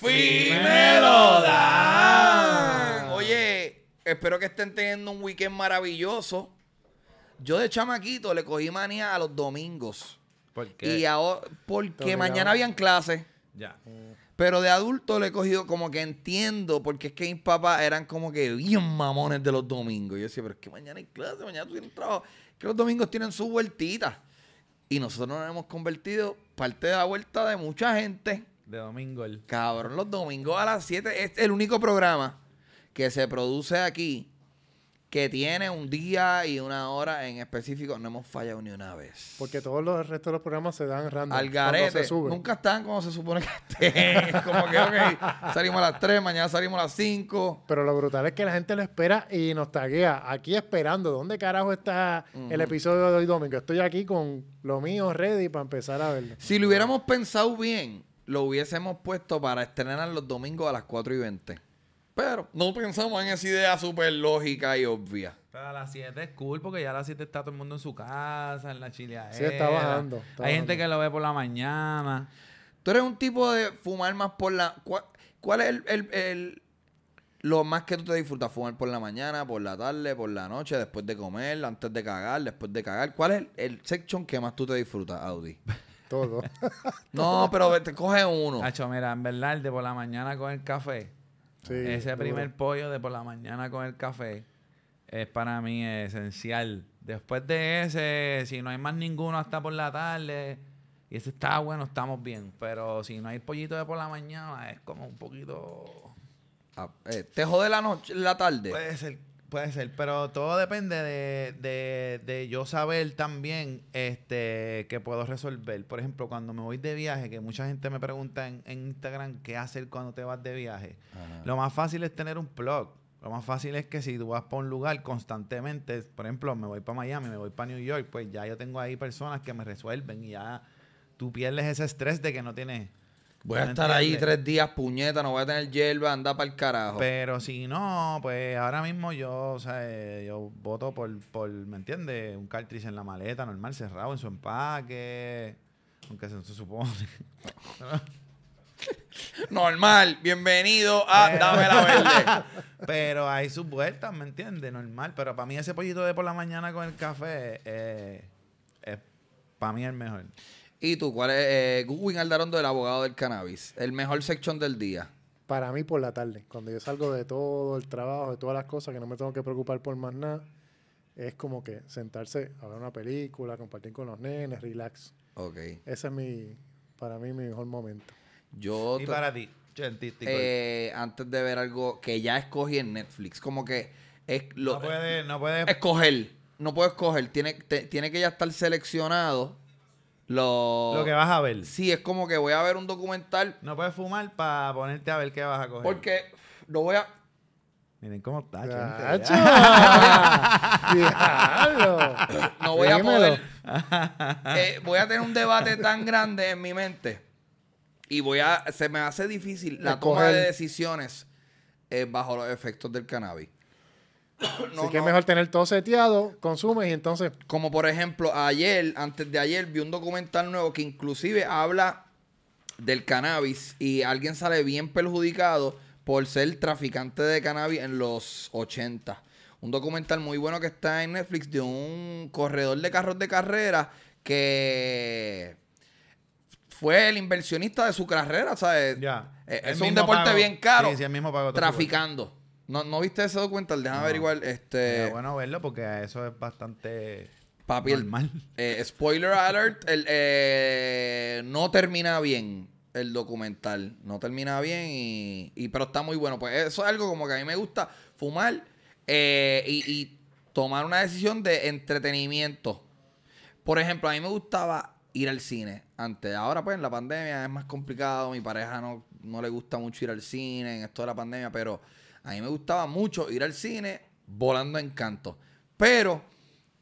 Fímelo me dan! Oye, espero que estén teniendo un weekend maravilloso. Yo de chamaquito le cogí manía a los domingos. ¿Por qué? Y ahora, porque mañana habían clases. Ya. Pero de adulto le he cogido como que entiendo, porque es que mis papás eran como que bien mamones de los domingos. yo decía, pero es que mañana hay clase, mañana tú tienes trabajo. Que los domingos tienen su vueltita. Y nosotros nos hemos convertido parte de la vuelta de mucha gente de domingo el. Cabrón, los domingos a las 7 es el único programa que se produce aquí que tiene un día y una hora en específico. No hemos fallado ni una vez. Porque todos los restos de los programas se dan random. Al garete. Nunca están como se supone que estén. como que, salimos a las 3, mañana salimos a las 5. Pero lo brutal es que la gente lo espera y nos taguea. Aquí esperando. ¿Dónde carajo está el episodio de hoy domingo? Estoy aquí con lo mío ready para empezar a verlo. Si lo hubiéramos pensado bien, lo hubiésemos puesto para estrenar los domingos a las 4 y 20. Pero no pensamos en esa idea súper lógica y obvia. Pero a las 7 es cool porque ya a las 7 está todo el mundo en su casa, en la chileada. Sí, está bajando. Hay gente que lo ve por la mañana. Tú eres un tipo de fumar más por la... ¿Cuál, es el, lo más que tú te disfrutas? ¿Fumar por la mañana, por la tarde, por la noche, después de comer, antes de cagar, después de cagar? ¿Cuál es el, el section que más tú te disfrutas, Audi? Todo. no, pero te coge uno. mira, en verdad, el de por la mañana con el café. ese primer pollo de por la mañana con el café es para mí esencial. Después de ese, si no hay más ninguno hasta por la tarde, y eso está bueno, estamos bien. Pero si no hay pollito de por la mañana, es como un poquito... Ah, eh, ¿Te jode la noche, la tarde? Puede ser Puede ser, pero todo depende de, de, de, yo saber también este, que puedo resolver. Por ejemplo, cuando me voy de viaje, que mucha gente me pregunta en, Instagram qué hacer cuando te vas de viaje. Lo más fácil es tener un blog. Lo más fácil es que si tú vas para un lugar constantemente, por ejemplo, me voy para Miami, me voy para New York, pues ya yo tengo ahí personas que me resuelven y ya tú pierdes ese estrés de que no tienes Voy a estar ahí tres días, puñeta, no voy a tener hierba, anda para el carajo. Pero si no, pues ahora mismo yo, o sea, eh, yo voto por, ¿me entiendes? Un cartridge en la maleta, normal, cerrado en su empaque, aunque se, se supone. normal, bienvenido a Dame la Verde. pero hay sus vueltas, ¿me entiendes? Normal, pero para mí ese pollito de por la mañana con el café eh, es para mí el mejor. ¿Y tú cuál es? Eh, Goodwin Aldarondo, el abogado del cannabis. El mejor sección del día. Para mí por la tarde. Cuando yo salgo de todo el trabajo, de todas las cosas, que no me tengo que preocupar por más nada, es como que sentarse a ver una película, compartir con los nenes, relax. Ok. Ese es mi, para mí, mi mejor momento. Yo y para ti, eh, antes de ver algo que ya escogí en Netflix, como que es lo, no puede, no puede. escoger, no puedo escoger, tiene, tiene que ya estar seleccionado lo, que vas a ver. Sí, es como que voy a ver un documental. No puedes fumar para ponerte a ver qué vas a coger. Porque lo voy a. Miren cómo está, no voy a poder. Eh, voy a tener un debate tan grande en mi mente. Y voy a. Se me hace difícil la toma de decisiones eh, bajo los efectos del cannabis que es mejor tener todo seteado, consumes y entonces. Como por ejemplo, ayer, antes de ayer, vi un documental nuevo que inclusive habla del cannabis y alguien sale bien perjudicado por ser traficante de cannabis en los 80. Un documental muy bueno que está en Netflix de un corredor de carros de carrera que fue el inversionista de su carrera, ¿sabes? Eh, es un deporte bien caro. traficando. No, ¿No viste ese documental? Déjame averiguar. Este... bueno verlo porque eso es bastante... Papi, normal. Eh, spoiler alert, eh, no termina bien el documental. No termina bien y, Pero está muy bueno. Pues eso es algo como que a mí me gusta fumar eh, y, tomar una decisión de entretenimiento. Por ejemplo, a mí me gustaba ir al cine antes. Ahora, pues, en la pandemia es más complicado. Mi pareja no, no le gusta mucho ir al cine en esto de la pandemia, pero a mí me gustaba mucho ir al cine volando en canto. Pero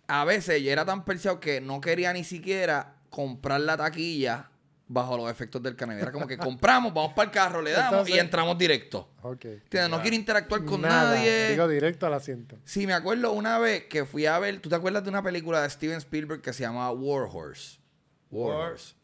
a veces yo era tan perseado que no quería ni siquiera comprar la taquilla bajo los efectos del cannabis. Era como que compramos, vamos para el carro, le damos y entramos directo. Okay. No quiero interactuar con nadie. Digo directo al asiento. Sí, me acuerdo una vez que fui a ver, ¿tú te acuerdas de una película de Steven Spielberg que se llamaba War Horse? War Horse.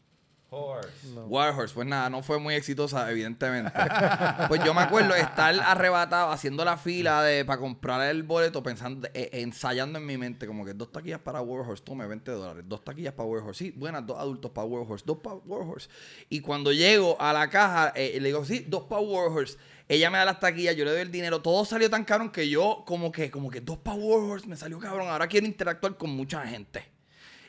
Horse. Warhorse. Pues nada, no fue muy exitosa, evidentemente. pues yo me acuerdo de estar arrebatado haciendo la fila de para comprar el boleto, pensando, eh, ensayando en mi mente, como que dos taquillas para Warhorse, tome 20 dólares. Dos taquillas para Warhorse. Sí, buenas, dos adultos para Warhorse, dos para Warhorse. Y cuando llego a la caja, eh, le digo, sí, dos para Warhorse. Ella me da las taquillas, yo le doy el dinero. Todo salió tan caro que yo, como que, como que dos para Warhorse me salió cabrón. Ahora quiero interactuar con mucha gente.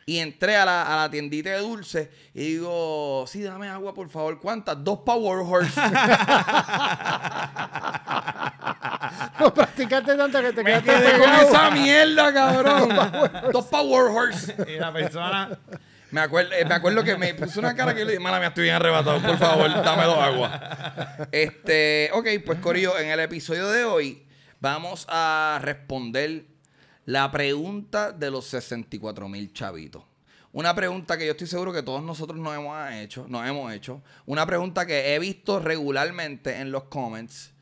Y entré a la, a la tiendita de dulces y digo, sí, dame agua, por favor. ¿Cuántas? Dos Power Horse. practicaste tanto que te Me con esa mierda, cabrón. Dos Power Horse. Y la persona... Eh, me acuerdo, que me puso una cara que le dije, mala, me estoy bien arrebatado, por favor, dame dos aguas. Este, ok, pues Corillo, en el episodio de hoy vamos a responder la pregunta de los 64 mil chavitos. Una pregunta que yo estoy seguro que todos nosotros nos hemos hecho, nos hemos hecho. Una pregunta que he visto regularmente en los comments.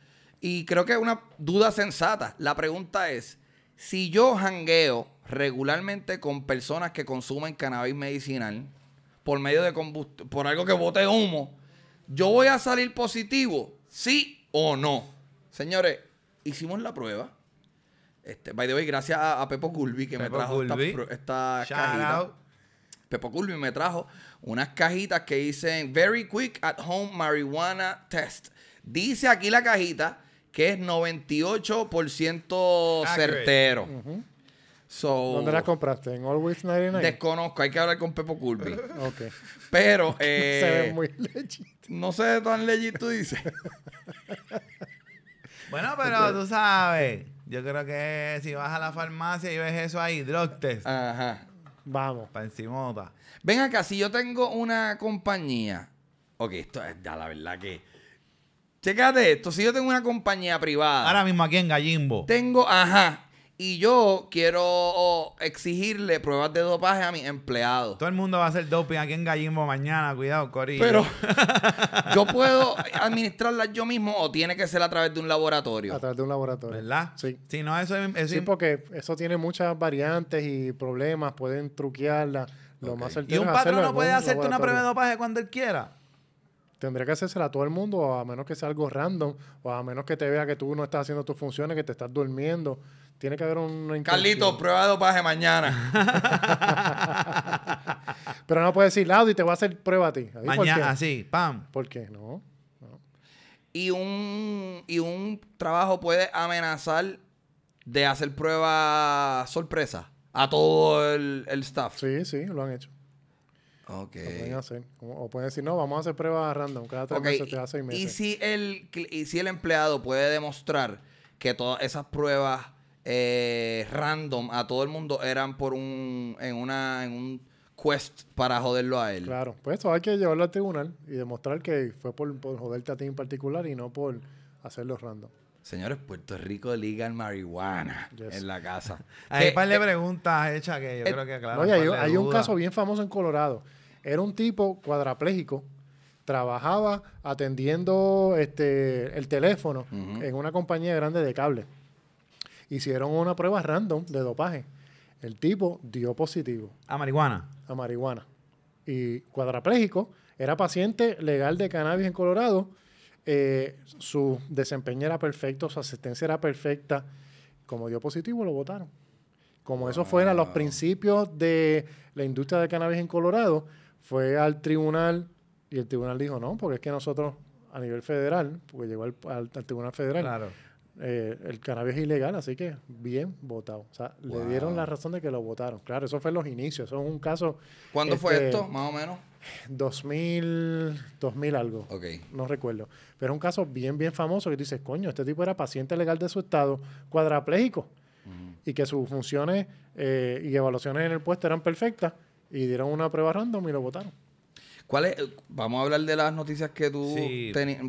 Y creo que es una duda sensata. La pregunta es: si yo hangueo regularmente con personas que consumen cannabis medicinal por medio de por algo que bote humo, ¿yo voy a salir positivo? ¿Sí o no? Señores, hicimos la prueba. Este, by the way, gracias a, Pepo Culby que me trajo esta, cajita. Pepo Culby me trajo unas cajitas que dicen Very Quick at Home Marijuana Test. Dice aquí la cajita que es 98% certero. ¿Dónde la compraste? ¿En Always 99? Desconozco, hay que hablar con Pepo Culby. Pero. se ve eh, muy legit. No se ve tan legit, tú dices. bueno, pero tú sabes. Yo creo que si vas a la farmacia y ves eso ahí, drug Ajá. Vamos. Para encimota. Ven acá, si yo tengo una compañía. Ok, esto es ya la verdad que. Chécate esto, si yo tengo una compañía privada. Ahora mismo aquí en Gallimbo. Tengo, ajá. Y yo quiero oh, exigirle pruebas de dopaje a mis empleados. Todo el mundo va a hacer doping aquí en Gallimbo mañana, cuidado, Cori. Pero yo puedo administrarla yo mismo o tiene que ser a través de un laboratorio. A través de un laboratorio. ¿Verdad? Sí. sí, porque eso tiene muchas variantes y problemas, pueden truquearla. Lo más Y un patrón no puede hacerte una prueba de dopaje cuando él quiera tendría que hacérsela a todo el mundo, a menos que sea algo random, o a menos que te vea que tú no estás haciendo tus funciones, que te estás durmiendo. Tiene que haber un... encanto. Carlito, prueba de dopaje mañana. Pero no puede decir, y te voy a hacer prueba a ti. Mañana, sí. pam. ¿Por qué? No. Y, un, y un trabajo puede amenazar de hacer prueba sorpresa a todo el, staff. Sí, sí, lo han hecho. Ok. O, pueden decir, no, vamos a hacer pruebas random. Cada tres meses te seis meses. ¿Y si, el, y si el empleado puede demostrar que todas esas pruebas eh, random a todo el mundo eran por un en una en un quest para joderlo a él. Claro, pues eso hay que llevarlo al tribunal y demostrar que fue por, joderte a ti en particular y no por hacerlo random. Señores, Puerto Rico liga en marihuana en la casa. hay un par de eh, preguntas hechas que yo eh, creo que claro. Oye, hay, un caso bien famoso en Colorado. Era un tipo cuadrapléjico. trabajaba atendiendo este, el teléfono en una compañía grande de cable hicieron una prueba random de dopaje. El tipo dio positivo. ¿A marihuana? A marihuana. Y cuadraplégico, era paciente legal de cannabis en Colorado. Eh, su desempeño era perfecto, su asistencia era perfecta. Como dio positivo, lo votaron. Como eso fuera fueron los principios de la industria de cannabis en Colorado, fue al tribunal y el tribunal dijo no, porque es que nosotros a nivel federal, porque llegó al, al tribunal federal, claro. Eh, el cannabis ilegal, así que bien votado. O sea, le dieron la razón de que lo votaron. Claro, eso fue los inicios, eso es un caso. ¿Cuándo fue este, esto, más o menos? 2000, 2000 algo. Ok. No recuerdo. Pero es un caso bien, bien famoso que dices, coño, este tipo era paciente legal de su estado, cuadraplégico y que sus funciones eh, y evaluaciones en el puesto eran perfectas, y dieron una prueba random y lo votaron. ¿Cuál es? Vamos a hablar de las noticias que tú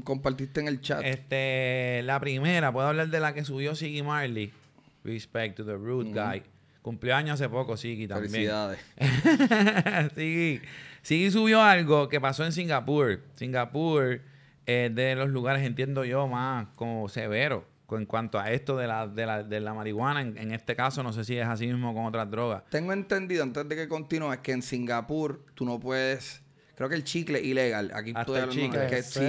compartiste en el chat. Este, la primera, puedo hablar de la que subió Siggy Marley. Respect to the rude guy. Cumplió año hace poco Siggy también. Felicidades. Siggy. subió algo que pasó en Singapur. Singapur es de los lugares, entiendo yo, más como severo en cuanto a esto de la, de la, marihuana, en, en, este caso no sé si es así mismo con otras drogas. Tengo entendido, antes de que continúes, que en Singapur tú no puedes creo que el chicle ilegal. Aquí Hasta chicle. sí,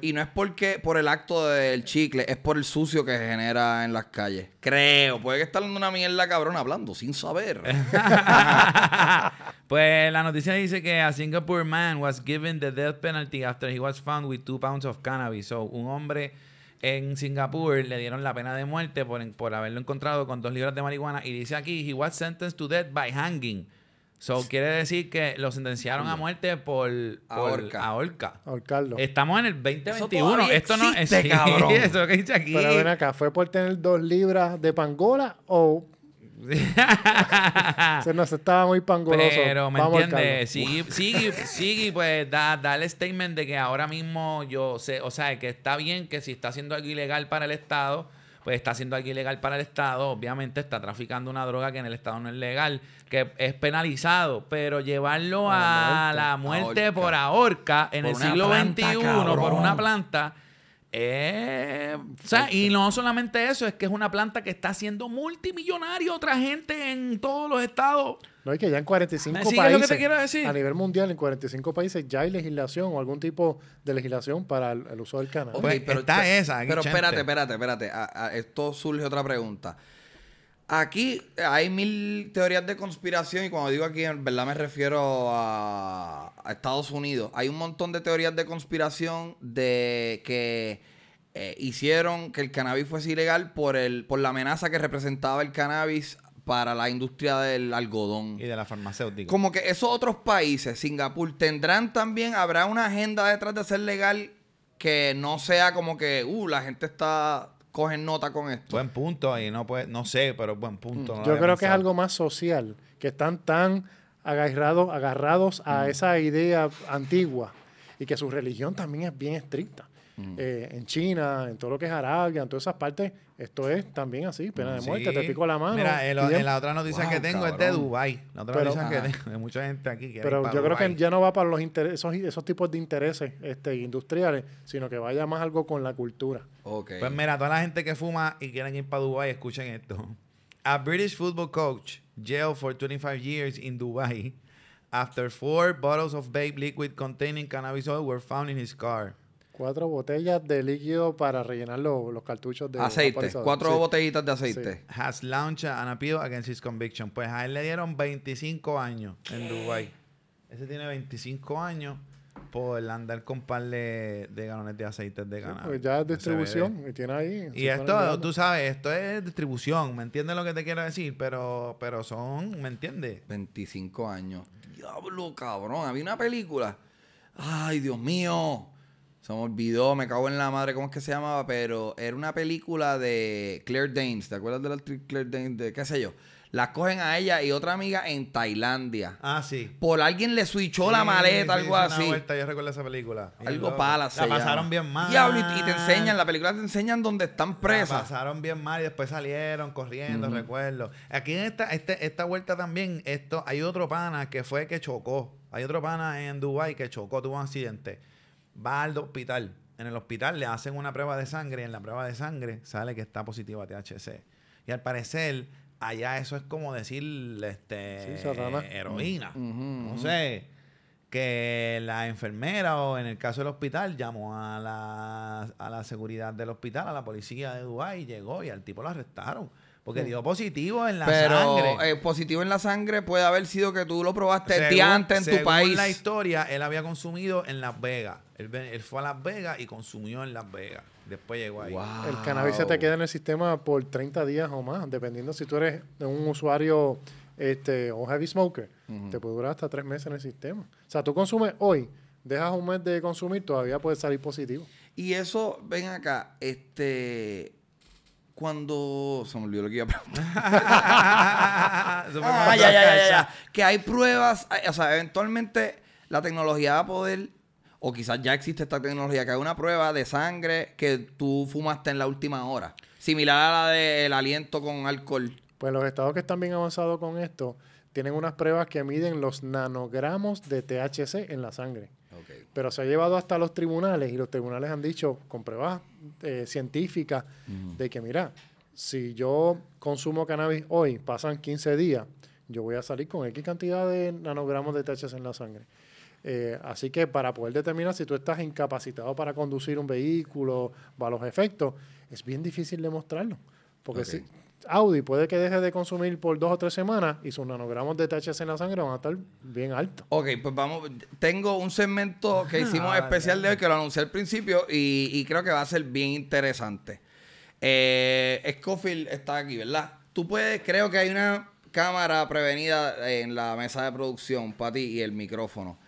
y no es porque por el acto del chicle, es por el sucio que se genera en las calles. Creo, puede que esté hablando una mierda cabrón hablando sin saber. pues la noticia dice que a Singapore man was given the death penalty after he was found with two pounds of cannabis. So, un hombre en Singapur le dieron la pena de muerte por, por haberlo encontrado con dos libras de marihuana y dice aquí, he was sentenced to death by hanging. So, quiere decir que lo sentenciaron a muerte por, por ahorca. Ahorcarlo. Estamos en el 2021. esto no es Sí, Eso que dice aquí. Pero ven acá, ¿fue por tener dos libras de pangola o se nos estaba muy pangoloso. Pero, ¿me entiendes? sigue sigue pues da, da, el statement de que ahora mismo yo sé, o sea, que está bien que si está haciendo algo ilegal para el Estado, pues está haciendo algo ilegal para el Estado, obviamente está traficando una droga que en el Estado no es legal, que es penalizado, pero llevarlo a, la muerte, por ahorca en el siglo 21 XXI por una planta. Eh, y este. no solamente eso, es que es una planta que está haciendo multimillonario otra gente en todos los estados. No, que ya en 45 ah, países. A nivel mundial, en 45 países ya hay legislación o algún tipo de legislación para el, uso del cannabis. Pues, pero está esa. Pero espérate, espérate, espérate. esto surge otra pregunta. Aquí hay mil teorías de conspiración y cuando digo aquí en verdad me refiero a, Estados Unidos. Hay un montón de teorías de conspiración de que eh, hicieron que el cannabis fuese ilegal por, el, por la amenaza que representaba el cannabis para la industria del algodón. Y de la farmacéutica. Como que esos otros países, Singapur, tendrán también, habrá una agenda detrás de ser legal que no sea como que, uh, la gente está cogen nota con esto. Buen punto, y no pues, no sé, pero buen punto. Yo creo que es algo más social, que están tan agarrados, agarrados a mm. esa idea antigua y que su religión también es bien estricta. Eh, en China, en todo lo que es Arabia, en todas esas partes, esto es también así, pena de muerte, te pico la mano. Mira, en la otra noticia que tengo es de Dubái. La otra noticia que tengo de mucha gente aquí que Pero yo creo que ya no va para los intereses, esos, tipos de intereses este, industriales, sino que vaya más algo con la cultura. Pues mira, toda la gente que fuma y quieren ir para Dubái, escuchen esto. A British football coach jailed for 25 years in Dubai after four bottles of vape liquid containing cannabis oil were found in his car. Cuatro botellas de líquido para rellenar los, cartuchos de aceite. Cuatro botellitas de aceite. Has launched an appeal against his conviction. Pues a él le dieron 25 años en Dubái. Ese tiene 25 años por andar con par de, galones de aceite de ganado. pues ya es distribución y tiene ahí. Y esto, tú sabes, esto es distribución, ¿me entiendes lo que te quiero decir? Pero, pero son, ¿me entiendes? 25 años. Diablo, cabrón. Había una película. Ay, Dios mío. Se me olvidó, me cago en la madre, ¿cómo es que se llamaba? Pero era una película de Claire Danes. ¿Te acuerdas de la actriz Claire Danes? De, ¿Qué sé yo? Las cogen a ella y otra amiga en Tailandia. Ah, sí. Por alguien le switchó la maleta, algo así. Vuelta, yo recuerdo esa película. Algo pala, La pasaron bien mal. y, te enseñan, la película te enseñan dónde están presas. La pasaron bien mal y después salieron corriendo, recuerdo. Aquí en esta, este, esta vuelta también, esto, hay otro pana que fue que chocó. Hay otro pana en Dubai que chocó, tuvo un accidente va al hospital. En el hospital le hacen una prueba de sangre y en la prueba de sangre sale que está positiva a THC. Y al parecer, allá eso es como decir este, heroína. no sé que la enfermera o en el caso del hospital llamó a la, a la seguridad del hospital, a la policía de Dubái, llegó y al tipo lo arrestaron. Porque dio positivo en la sangre. Pero eh, positivo en la sangre puede haber sido que tú lo probaste antes en tu país. En la historia, él había consumido en Las Vegas. Él, fue a Las Vegas y consumió en Las Vegas. Después llegó ahí. El cannabis se te queda en el sistema por 30 días o más, dependiendo si tú eres un usuario este, o heavy smoker. Te puede durar hasta tres meses en el sistema. O sea, tú consumes hoy, dejas un mes de consumir, todavía puede salir positivo. Y eso, ven acá, este cuando se me olvidó lo que iba a preguntar. Ah, ya, ya, Que hay pruebas, o sea, eventualmente la tecnología va a poder, o quizás ya existe esta tecnología, que hay una prueba de sangre que tú fumaste en la última hora, similar a la del aliento con alcohol. Pues los estados que están bien avanzados con esto tienen unas pruebas que miden los nanogramos de THC en la sangre. Pero se ha llevado hasta los tribunales y los tribunales han dicho con pruebas eh, científicas de que, mira, si yo consumo cannabis hoy, pasan 15 días, yo voy a salir con X cantidad de nanogramos de THC en la sangre. Eh, así que para poder determinar si tú estás incapacitado para conducir un vehículo, va los efectos, es bien difícil demostrarlo. Porque si, Audi puede que deje de consumir por dos o tres semanas y sus nanogramos de THC en la sangre van a estar bien altos. Ok, pues vamos. Tengo un segmento que hicimos ah, especial de hoy que lo anuncié al principio y, creo que va a ser bien interesante. Eh, Scofield está aquí, ¿verdad? Tú puedes, creo que hay una cámara prevenida en la mesa de producción para ti y el micrófono.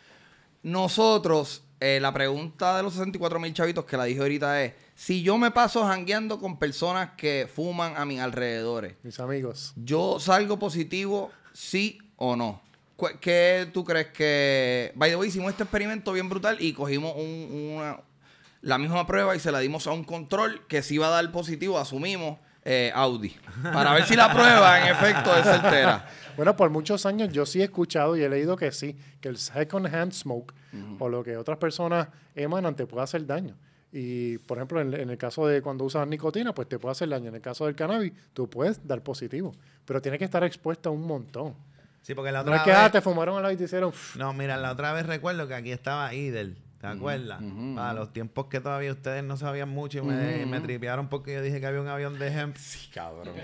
Nosotros eh, la pregunta de los 64 mil chavitos que la dije ahorita es: si yo me paso jangueando con personas que fuman a mis alrededores, mis amigos, ¿yo salgo positivo, sí o no? ¿Qué, tú crees que.? By the way, hicimos este experimento bien brutal y cogimos una, la misma prueba y se la dimos a un control que sí iba a dar positivo, asumimos eh, Audi. Para ver si la prueba, en efecto, es certera. Bueno, por muchos años yo sí he escuchado y he leído que sí, que el second hand smoke o lo que otras personas emanan te puede hacer daño. Y, por ejemplo, en, el caso de cuando usas nicotina, pues te puede hacer daño. En el caso del cannabis, tú puedes dar positivo, pero tiene que estar expuesto a un montón. Sí, porque la otra no ah, vez... te fumaron a la y te hicieron... No, mira, la otra vez recuerdo que aquí estaba Idel ¿Te acuerdas? A los tiempos que todavía ustedes no sabían mucho y me, tripearon porque yo dije que había un avión de hemp. Sí, cabrón.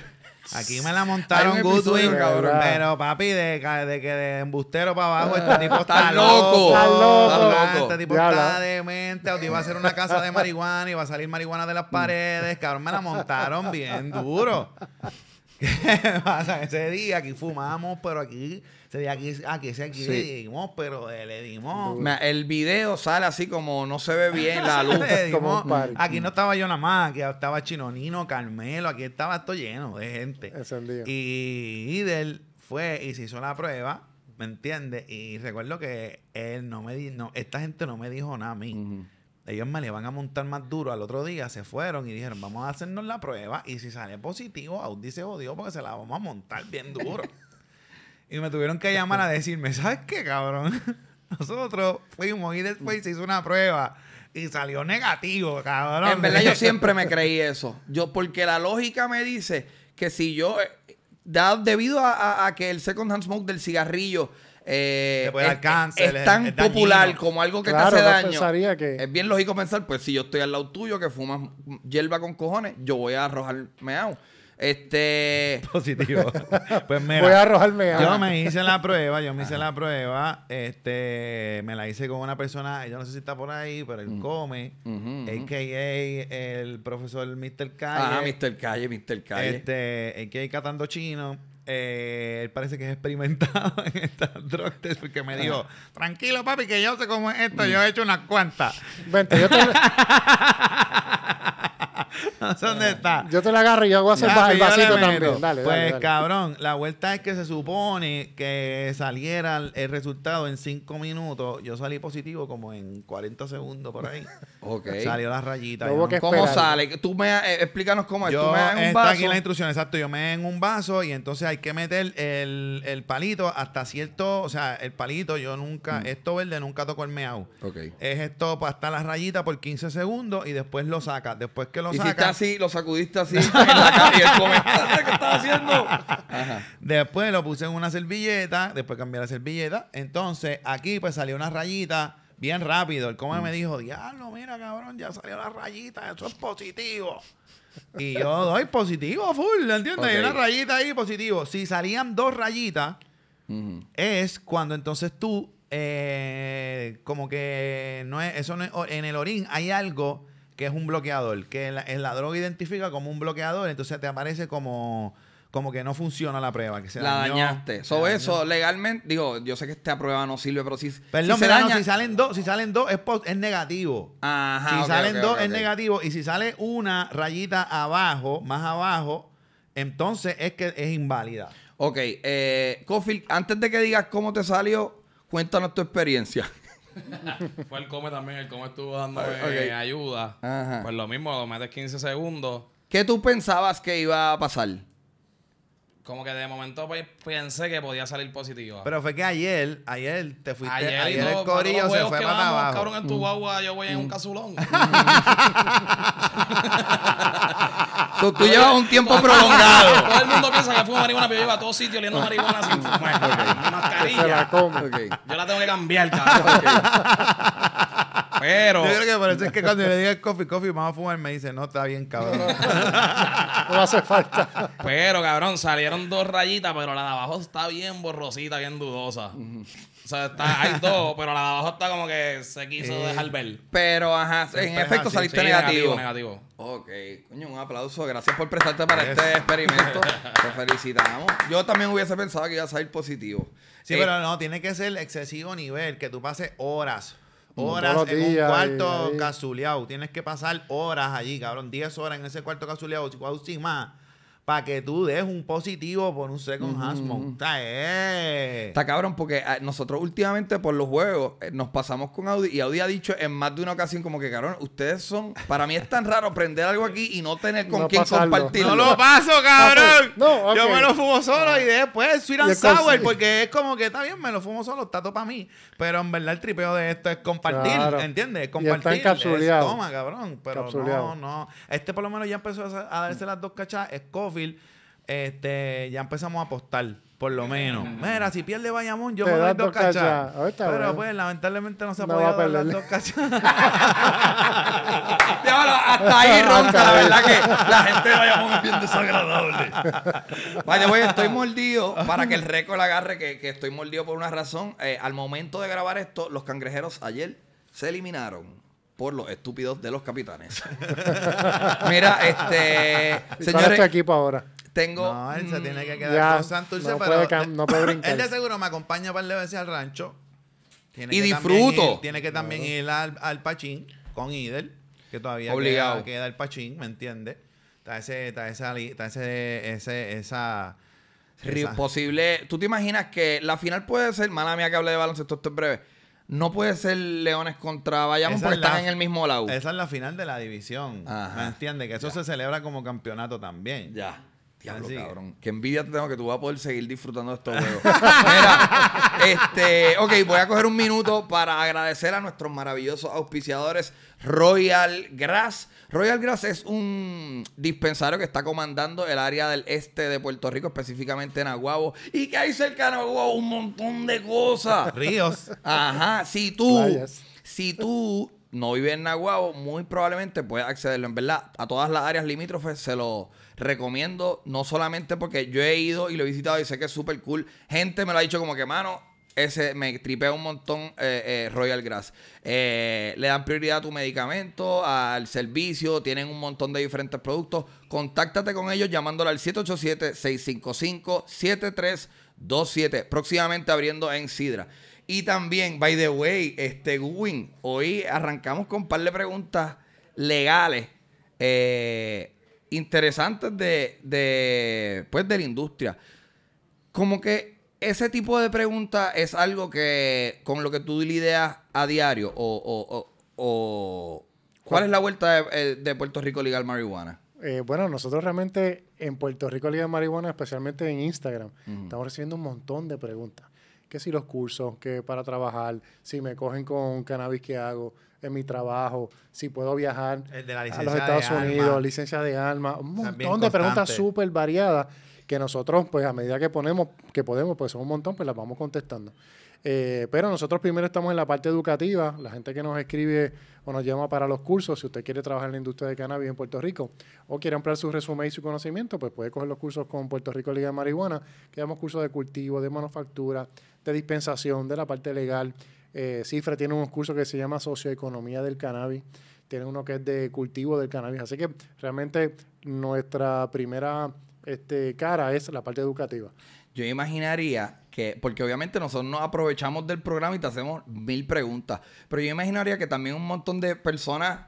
Aquí me la montaron Goodwin, pero papi, de, que de embustero para abajo este tipo está, loco. Está loco. Este tipo está demente. O te iba a hacer una casa de marihuana y va a salir marihuana de las mm. paredes. Cabrón, me la montaron bien duro. ¿Qué pasa? Ese día aquí fumamos, pero aquí, ese día aquí, aquí, aquí le dimos, pero eh, le dimos. el video sale así como no se ve bien la luz. dimos, como aquí no estaba yo nada más, aquí estaba Chinonino, Carmelo, aquí estaba todo lleno de gente. Ese día. Y Idel fue y se hizo la prueba, ¿me entiendes? Y recuerdo que él no me dijo, no, esta gente no me dijo nada a mí ellos me le van a montar más duro al otro día, se fueron y dijeron, vamos a hacernos la prueba y si sale positivo, aún se jodió porque se la vamos a montar bien duro. y me tuvieron que llamar a decirme, ¿sabes qué, cabrón? Nosotros fuimos y después se hizo una prueba y salió negativo, cabrón. En verdad yo siempre me creí eso. Yo, porque la lógica me dice que si yo, eh, debido a, a que el second hand smoke del cigarrillo eh, es, tan popular como algo que te hace daño. Es bien lógico pensar, pues si yo estoy al lado tuyo que fumas hierba con cojones, yo voy a arrojarme a Este. Positivo. Pues me Voy a arrojarme. a Yo me hice la prueba, yo me hice la prueba. Este. Me la hice con una persona, yo no sé si está por ahí, pero él mm. come. AKA el profesor Mr. Calle. Ah, Mr. Calle, Mr. Calle. Este. AKA Catando Chino. Eh, él parece que es experimentado en estas drug porque me dijo, tranquilo papi, que yo sé cómo es esto, yo he hecho unas cuantas. Vente, te... ¿Dónde está? Eh, yo te la agarro y yo voy hacer el vasito también. pues cabrón, la vuelta es que se supone que saliera el resultado en 5 minutos. Yo salí positivo como en 40 segundos por ahí. ok. Salió la rayita. ¿Cómo sale? Tú me eh, explícanos cómo es. Yo, Tú me en un vaso. aquí la instrucción, exacto. Yo me en un vaso y entonces hay que meter el, palito hasta cierto, o sea, el palito, yo nunca, mm. esto verde nunca tocó el meao. Ok. Es esto para hasta la rayita por 15 segundos y después lo saca. Después que lo saca... Y así, lo sacudiste así en la calle. El estás haciendo. Después lo puse en una servilleta, después cambié la servilleta. Entonces, aquí pues salió una rayita bien rápido. El come me mm. dijo, diablo, mira, cabrón, ya salió la rayita, eso es positivo. Y yo doy positivo, full, ¿entiendes? Hay una rayita ahí, positivo. Si salían dos rayitas, es cuando entonces tú, eh, como que no eso no en el orín hay algo que es un bloqueador? Que la, la droga identifica como un bloqueador, entonces te aparece como como que no funciona la prueba. Que se la dañaste. Sobre eso, legalmente, digo, yo sé que esta prueba no sirve, pero si. Perdón, si, si salen dos, si salen dos es, es negativo. Ajá. Si salen dos es negativo. Y si sale una rayita abajo, más abajo, entonces es que es inválida. Ok, eh, antes de que digas cómo te salió, cuéntanos tu experiencia. Fue el come también, el come estuvo dando eh, ayuda. Ajá. Pues lo mismo, lo metes 15 segundos. ¿Qué tú pensabas que iba a pasar? Como que de momento pues, pensé que podía salir positiva. Pero fue que ayer, ayer te fuiste, ayer, ayer no, el corillo se fue para abajo. cabrón en tu mm. guagua, yo voy en un mm. casulón. Tú, llevas un tiempo prolongado. Todo el mundo piensa que fumo marihuana, pero yo iba a todos sitios oliendo marihuana sin fumar. Una mascarilla. Yo la tengo que cambiar, cabrón. Yo creo que por eso es que cuando le diga el coffee, coffee, vamos a fumar, me dice, no, está bien, cabrón. no hace falta. Pero, cabrón, salieron dos rayitas, pero la de abajo está bien borrosita, bien dudosa. O sea, está, hay dos, pero la de abajo está como que se quiso eh, dejar ver. Pero, ajá, en efecto saliste negativo. negativo. Ok, coño, un aplauso. Gracias por prestarte para este experimento. Te felicitamos. Yo también hubiese pensado que iba a salir positivo. Sí, eh, pero no, tiene que ser excesivo nivel, que tú pases horas horas en un cuarto Tienes que pasar horas allí, cabrón. 10 horas en ese cuarto casuleado, sin más para que tú des un positivo por un second Hasmon. Está, eh. Está cabrón, porque eh, nosotros últimamente por los juegos eh, nos pasamos con Audi y Audi ha dicho en más de una ocasión como que, cabrón, ustedes son... Para mí es tan raro prender algo aquí y no tener con quién compartir. compartirlo. No lo paso, cabrón. Yo me lo fumo solo ah. y después sour porque es como que está bien, me lo fumo solo, está todo para mí. Pero en verdad el tripeo de esto es compartir, ¿entiendes? Compartir. Y es toma, cabrón. Pero no, no. Este por lo menos ya empezó a darse las dos cachas. Es coffee este, ya empezamos a apostar, por lo menos. Mira, si pierde Bayamón, yo me doy dos cachas. Pero pues, lamentablemente no se ha podido dar dos cachas. hasta ahí ronca la verdad que la gente de Bayamón es bien desagradable. Vaya, voy pues, estoy mordido para que el récord agarre que, que estoy mordido por una razón. Eh, al momento de grabar esto, los cangrejeros ayer se eliminaron por los estúpidos de los capitanes. Mira, este. Señores, este equipo ahora? Tengo. No, él se tiene que quedar con Santurce, no brincar. Él de seguro me acompaña para veces al rancho. y disfruto. tiene que también ir al, Pachín con Idel, que todavía Obligado. Queda, el Pachín, ¿me entiendes? Está ese, está esa, está ese, ese, esa, Posible. ¿Tú te imaginas que la final puede ser? Mala mía que hable de baloncesto, esto es breve no puede ser Leones contra Bayamón porque están en el mismo lado. Esa es la final de la división. ¿Me entiendes? Que eso se celebra como campeonato también. Ya. Qué envidia te tengo que tú vas a poder seguir disfrutando de estos juegos. este, ok, voy a coger un minuto para agradecer a nuestros maravillosos auspiciadores Royal Grass. Royal Grass es un dispensario que está comandando el área del este de Puerto Rico, específicamente en Aguabo. Y que hay cerca de Aguabo un montón de cosas. Ríos. Ajá, si tú, si tú no vives en Aguabo, muy probablemente puedes accederlo. En verdad, a todas las áreas limítrofes se lo recomiendo no solamente porque yo he ido y lo he visitado y sé que es súper cool. Gente me lo ha dicho como que, mano, ese me tripea un montón eh, eh, Royal Grass. Eh, le dan prioridad a tu medicamento, al servicio, tienen un montón de diferentes productos. Contáctate con ellos llamándolo al 787-655-7327. Próximamente abriendo en Sidra. Y también, by the way, este Gwyn, hoy arrancamos con un par de preguntas legales. Eh, interesantes de, de, pues, de la industria. Como que ese tipo de pregunta es algo que con lo que tú lidias a diario o, o, o, ¿Cuál es la vuelta de, eh, Puerto Rico legal marihuana? Eh, bueno, nosotros realmente en Puerto Rico legal marihuana, especialmente en Instagram, estamos recibiendo un montón de preguntas. Que si los cursos, que para trabajar, si me cogen con cannabis que hago en mi trabajo, si puedo viajar de a los Estados Unidos, licencia de alma, un montón de preguntas súper variadas que nosotros, pues a medida que ponemos, que podemos, pues son un montón, pues las vamos contestando. Eh, pero nosotros primero estamos en la parte educativa, la gente que nos escribe o nos llama para los cursos, si usted quiere trabajar en la industria de cannabis en Puerto Rico o quiere ampliar su resumen y su conocimiento, pues puede coger los cursos con Puerto Rico Liga de Marihuana, que damos cursos de cultivo, de manufactura, de dispensación, de la parte legal, eh, Cifra tiene un curso que se llama Socioeconomía del Cannabis. Tiene uno que es de cultivo del cannabis. Así que realmente nuestra primera este, cara es la parte educativa. Yo imaginaría que, porque obviamente nosotros nos aprovechamos del programa y te hacemos mil preguntas, pero yo imaginaría que también un montón de personas,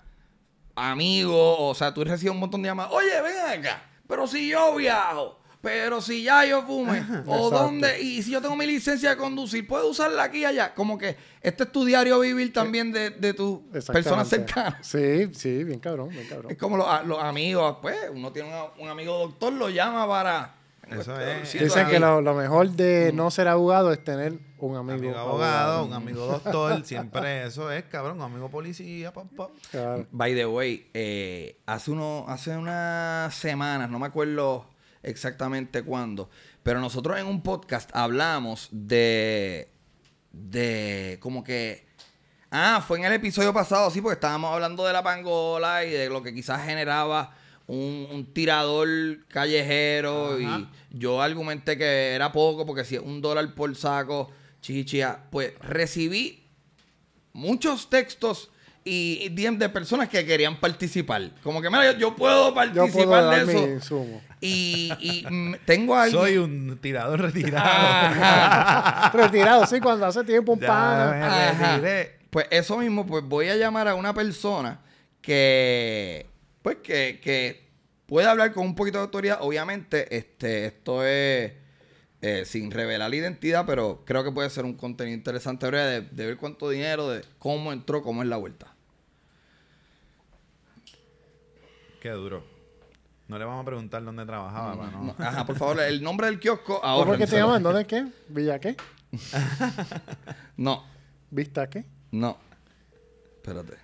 amigos, o sea, tú recibes un montón de llamadas, oye, ven acá, pero si yo viajo, pero si ya yo fume, o dónde, y si yo tengo mi licencia de conducir, puedo usarla aquí y allá. Como que este es tu diario vivir también de, de persona personas Sí, sí, bien cabrón, bien cabrón. Es como los, ah, amigos, pues, uno tiene un, amigo doctor, lo llama para. Pues, Dicen que lo, mejor de mm. no ser abogado es tener un amigo, amigo abogado, un mm. amigo doctor, siempre eso es, cabrón, un amigo policía, By the way, eh, hace, uno, hace unas semanas, no me acuerdo exactamente cuándo, pero nosotros en un podcast hablamos de, de como que, ah, fue en el episodio pasado, sí, porque estábamos hablando de la pangola y de lo que quizás generaba un, tirador callejero y yo argumenté que era poco porque si es un dólar por saco, chichia, pues recibí muchos textos y, 10 de personas que querían participar. Como que, mira, yo, puedo participar de eso. Y, mm, tengo algo Soy un tirador retirado. retirado, sí, cuando hace tiempo un Pues eso mismo, pues voy a llamar a una persona que. Pues que, puede hablar con un poquito de autoridad. Obviamente, este, esto es. Eh, sin revelar la identidad, pero creo que puede ser un contenido interesante ahora de ver cuánto dinero, de cómo entró, cómo es la vuelta. Qué duro. No le vamos a preguntar dónde trabajaba. Ajá, por favor, el nombre del kiosco ahora. qué que te llaman? ¿Dónde qué? ¿Villa qué? no. ¿Vista qué? No. Espérate.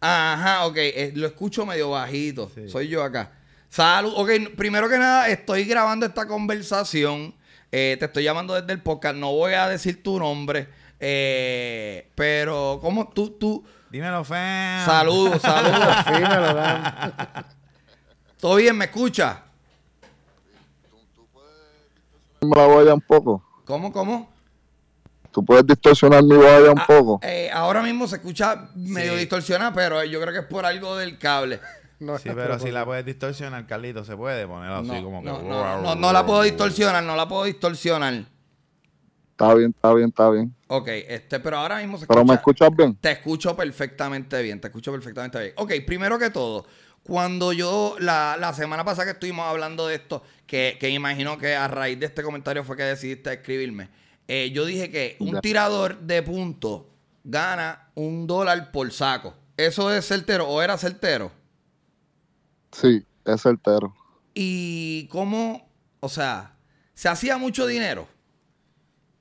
Ajá, ok. Eh, lo escucho medio bajito. Soy yo acá. Salud. Ok, primero que nada, estoy grabando esta conversación. Eh, te estoy llamando desde el podcast. No voy a decir tu nombre. Eh, pero, ¿cómo tú, tú? Dímelo, Fen. Saludos, saludos. Dímelo, dan. ¿Todo bien? ¿Me escucha? la voy un poco? ¿Cómo, cómo? ¿Tú puedes distorsionar mi allá un ah, poco? Eh, ahora mismo se escucha medio distorsionada, pero yo creo que es por algo del cable. sí, pero si la puedes distorsionar, Carlito, se puede poner así como que... No, no, la puedo distorsionar, no la puedo distorsionar. Está bien, está bien, está bien. Ok, este, pero ahora mismo se escucha... ¿Pero me escuchas bien? Te escucho perfectamente bien, te escucho perfectamente bien. Ok, primero que todo, cuando yo, la, semana pasada que estuvimos hablando de esto, que, que, imagino que a raíz de este comentario fue que decidiste escribirme, eh, yo dije que un tirador de puntos gana un dólar por saco. ¿Eso es certero o era certero? Sí, es certero. ¿Y cómo, o sea, se hacía mucho dinero?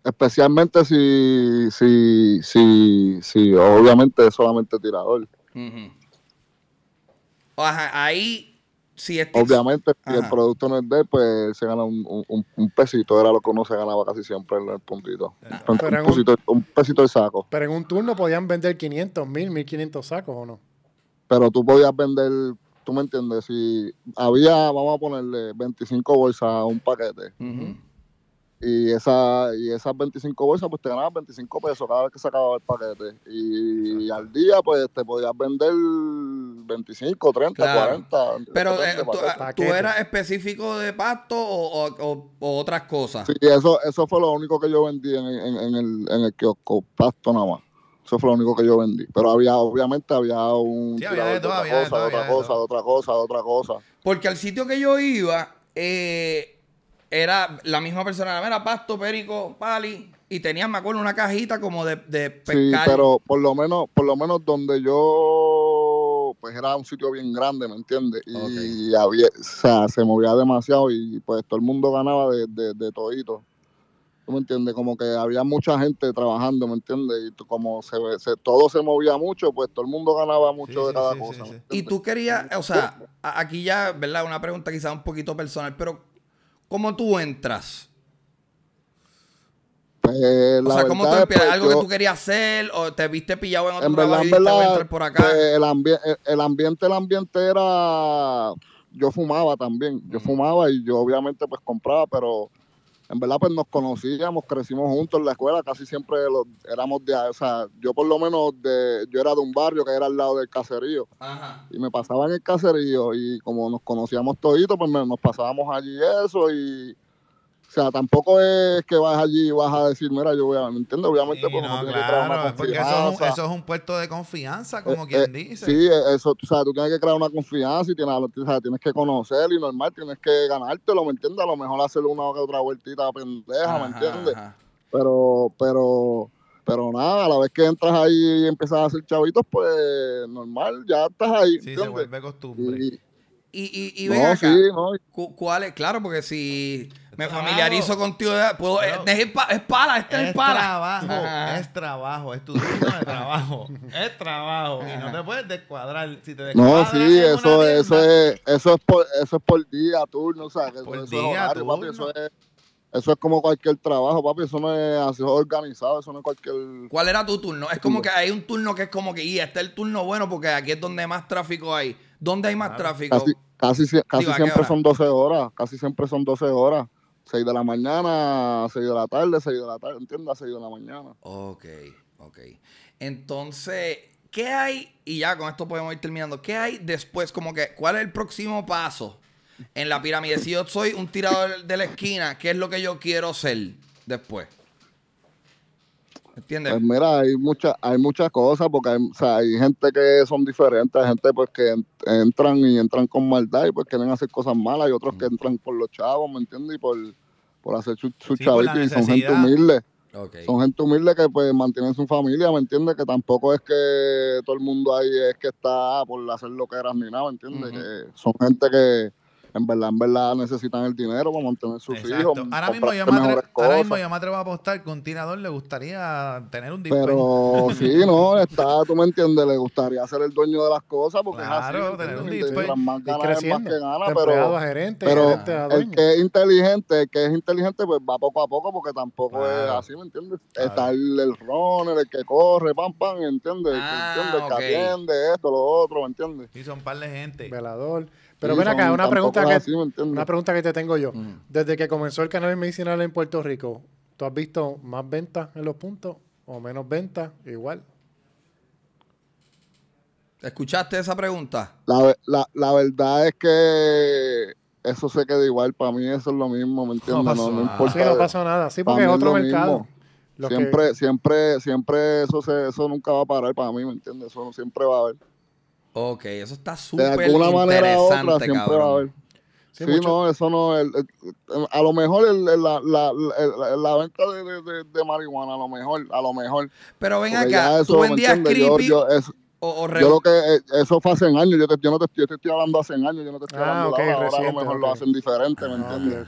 especialmente si, si, si, si obviamente es solamente tirador ahí si es... Obviamente, si el producto no es de pues se gana un, un, un, pesito. Era lo que uno se ganaba casi siempre el, el puntito. Eh, un, pesito, de saco. Pero en un turno podían vender 500, 1000, 1500 sacos o no. Pero tú podías vender, tú me entiendes, si había, vamos a ponerle 25 bolsas a un paquete. Ajá y, esa, y esas 25 bolsas, pues te ganabas 25 pesos cada vez que sacabas el paquete. Y, al día, pues te podías vender 25, 30, 40. Pero eh, ¿tú, ah, eras específico de pasto o, otras cosas? Sí, eso, eso fue lo único que yo vendí en, el, en el kiosco, pasto nada más. Eso fue lo único que yo vendí. Pero había, obviamente, había un. Sí, de otra cosa, de otra cosa, de otra cosa, otra cosa. Porque al sitio que yo iba, eh, era la misma persona, era Pasto, Perico, Pali, y tenía, me acuerdo, una cajita como de, de Sí, pero por lo menos, por lo menos donde yo, pues era un sitio bien grande, ¿me entiendes? Y había, o sea, se movía demasiado y pues todo el mundo ganaba de, de, de todito. ¿Tú me entiendes? Como que había mucha gente trabajando, ¿me entiendes? Y como se, todo se movía mucho, pues todo el mundo ganaba mucho de cada cosa. y tú querías, o sea, aquí ya, ¿verdad? Una pregunta quizás un poquito personal, pero ¿Cómo tú entras? Eh, o sea, ¿cómo te empiezas? Pues, ¿Algo que tú querías hacer? ¿O te viste pillado en otro en y en verdad, entrar por acá? Eh, el, el, ambiente, el ambiente era... Yo fumaba también. Yo fumaba y yo obviamente pues compraba, pero en verdad pues nos conocíamos, crecimos juntos en la escuela, casi siempre lo éramos de, o sea, yo por lo menos de, yo era de un barrio que era al lado del caserío y me pasaba en el caserío y como nos conocíamos toditos, pues nos pasábamos allí eso y o sea, tampoco es que vas allí y vas a decir, mira, yo voy a entiendes? obviamente, pues, porque no, claro, que crear porque eso, es un, puesto de confianza, como eh, quien eh, dice. Sí, eh, eso, tú sabes, tú tienes que crear una confianza y tienes, tienes que conocer y normal, tienes que ganártelo, ¿me entiendes? A lo mejor hacerle una o otra vueltita pendeja, ¿me entiendes? Pero, pero, pero nada, a la vez que entras ahí y empiezas a hacer chavitos, pues normal, ya estás ahí. Sí, se vuelve costumbre. Y, y, y, ve acá, sí, no. ¿cuál es? Claro, porque si este Me familiarizo contigo. Eh, eh, es, es, pala, es, Trabajo, es trabajo, es tu turno de trabajo. es trabajo. Y no te puedes descuadrar. Si te descuadras, no, sí, eso, eso, es, eso, es por, eso es por día, turno, o por eso, eso es eso es como cualquier trabajo, papi. Eso no es así organizado, eso no es cualquier. ¿Cuál era tu turno? Es como que hay un turno que es como que, y este es el turno bueno porque aquí es donde más tráfico hay. ¿Dónde hay más tráfico? Casi, casi, siempre son 12 horas, casi siempre son 12 horas. 6 de la mañana, 6 de la tarde, 6 de la tarde, entienda, 6 de la mañana. Ok, ok. Entonces, ¿qué hay? Y ya con esto podemos ir terminando. ¿Qué hay después? Como que, ¿cuál es el próximo paso en la pirámide? Si yo soy un tirador de la esquina, ¿qué es lo que yo quiero ser después? ¿Entiendes? Pues mira, hay muchas hay muchas cosas, porque hay, gente que son diferentes, hay gente pues que entran y entran con maldad y pues quieren hacer cosas malas, y otros que mm. entran por los chavos, ¿me entiendes? Y por, hacer su, chavito, y son gente humilde. Son gente humilde que pues mantienen su familia, ¿me entiendes? Que tampoco es que todo el mundo ahí es que está por hacer lo que eras ni nada, ¿me entiendes? son gente que en verdad, en verdad necesitan el dinero para mantener sus Exacto. hijos. Ahora mismo, yo me va ahora mismo yo me a apostar que tirador le gustaría tener un dispensa. Pero sí, no, está, tú me entiendes, le gustaría ser el dueño de las cosas porque claro, es así, tener un dispensa. Más más que pero, gerente, el que es inteligente, el que es inteligente pues va poco a poco porque tampoco es así, ¿me entiendes? Está el, runner, el que corre, pam, pam, ¿entiendes? Ah, el que ah, atiende esto, lo otro, ¿me entiendes? Y son par de gente. Velador. Pero ven acá, una pregunta, que, una pregunta que te tengo yo. Mm. Desde que comenzó el canal medicinal en Puerto Rico, ¿tú has visto más ventas en los puntos o menos ventas? Igual. ¿Escuchaste esa pregunta? La, la, la verdad es que eso se queda igual. Para mí eso es lo mismo, ¿me entiendes? No, no, nada. Sí, porque es otro mercado. Siempre, siempre, siempre eso, se, eso nunca va a parar para mí, ¿me entiendes? Eso siempre va a haber. Ok, eso está súper interesante, De alguna manera u otra cabrón. Sí, no, eso no. a lo mejor la, venta de, marihuana, a lo mejor, a lo mejor. Pero ven acá, tú vendías creepy. Yo, o, yo lo que eh, eso fue hace años, yo, te, yo no te, estoy hablando hace años, yo no te estoy ah, hablando okay, ahora, a lo mejor lo hacen diferente, ¿me ah, entiendes?